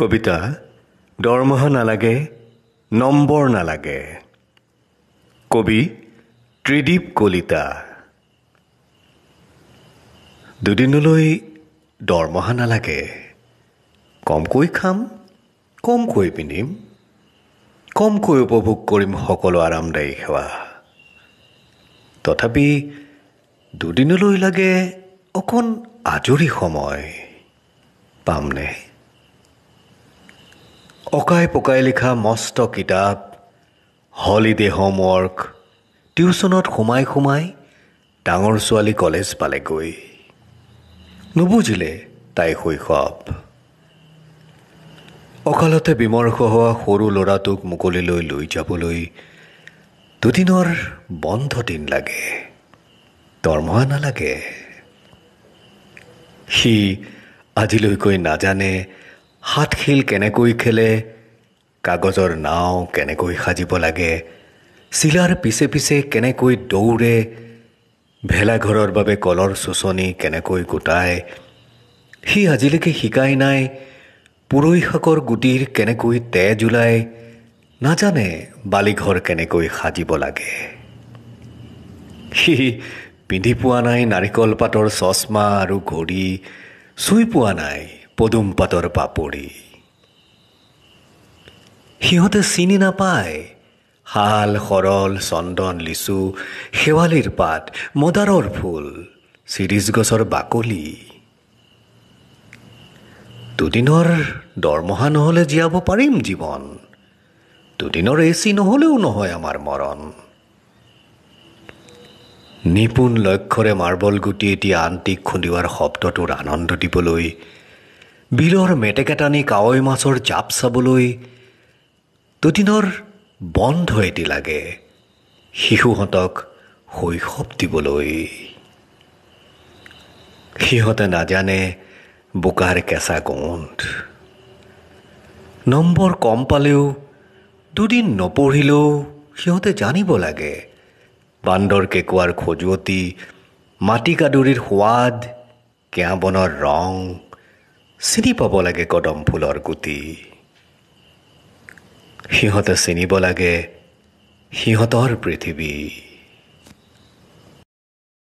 কবিতা দৰমহা নালাগে নম্বৰ নালাগে কবি ত্ৰিদীপ কলিতা দুদিনলৈ দৰমহা নালাগে কমকৈ খাম কমকৈ পিন্ধিম কমকৈ উপভোগ কৰিম সকলো আৰামদায়ী সেৱা তথাপি দুদিনলৈ লাগে অকণ আজৰি সময় পামনে অকাই পকাই লিখা মস্ত কিতাপ হলিডে হোমৱৰ্ক টিউশ্যনত সোমাই সোমাই ডাঙৰ ছোৱালী কলেজ পালেগৈ নুবুজিলে তাই শৈশৱ অকালতে বিমৰ্ষ হোৱা সৰু ল'ৰাটোক মুকলিলৈ লৈ যাবলৈ দুদিনৰ বন্ধ দিন লাগে দৰমহা নালাগে সি আজিলৈকৈ নাজানে হাত শিল কেনেকৈ খেলে কাগজৰ নাও কেনেকৈ সাজিব লাগে চিলাৰ পিছে পিছে কেনেকৈ দৌৰে ভেলাঘৰৰ বাবে কলৰ চুচনি কেনেকৈ গোটায় সি আজিলৈকে শিকাই নাই পুৰৈশাকৰ গুটিৰ কেনেকৈ তে জোলায় নাজানে বালিঘৰ কেনেকৈ সাজিব লাগে সি পিন্ধি পোৱা নাই নাৰিকল পাতৰ চশমা আৰু ঘড়ী চুই পোৱা নাই পদুম পাতৰ পাপৰি সিহঁতে চিনি নাপায় শাল সৰল চন্দন লিচু শেৱালিৰ পাত মদাৰৰ ফুল চিৰিজ গছৰ বাকলি দুদিনৰ দৰমহা নহ'লে জীয়াব পাৰিম জীৱন দুদিনৰ এ চি নহ'লেও নহয় আমাৰ মৰণ নিপুণ লক্ষ্যৰে মাৰ্বল গুটি এটি আন্তিক খুন্দিওৱাৰ শব্দটোৰ আনন্দ দিবলৈ বিলৰ মেটেকেটানি কাৱৈ মাছৰ জাপ চাবলৈ দুদিনৰ বন্ধ এটি লাগে শিশুহঁতক শৈশৱ দিবলৈ সিহঁতে নাজানে বোকাৰ কেঁচা গোন্ধ নম্বৰ কম পালেও দুদিন নপঢ়িলেও সিহঁতে জানিব লাগে বান্দৰ কেঁকুৱাৰ খজুৱতি মাটিকাদুৰিৰ সোৱাদ কেঁয়া বনৰ ৰং চিনি পাব লাগে কদম ফুলৰ গুটি সিহঁতে চিনিব লাগে সিহঁতৰ পৃথিৱী